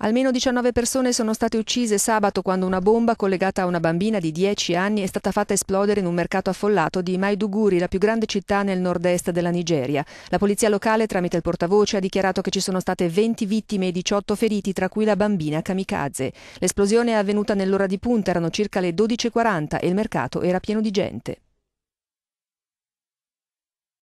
Almeno 19 persone sono state uccise sabato quando una bomba collegata a una bambina di 10 anni è stata fatta esplodere in un mercato affollato di Maiduguri, la più grande città nel nord-est della Nigeria. La polizia locale, tramite il portavoce, ha dichiarato che ci sono state 20 vittime e 18 feriti, tra cui la bambina kamikaze. L'esplosione è avvenuta nell'ora di punta, erano circa le 12.40 e il mercato era pieno di gente.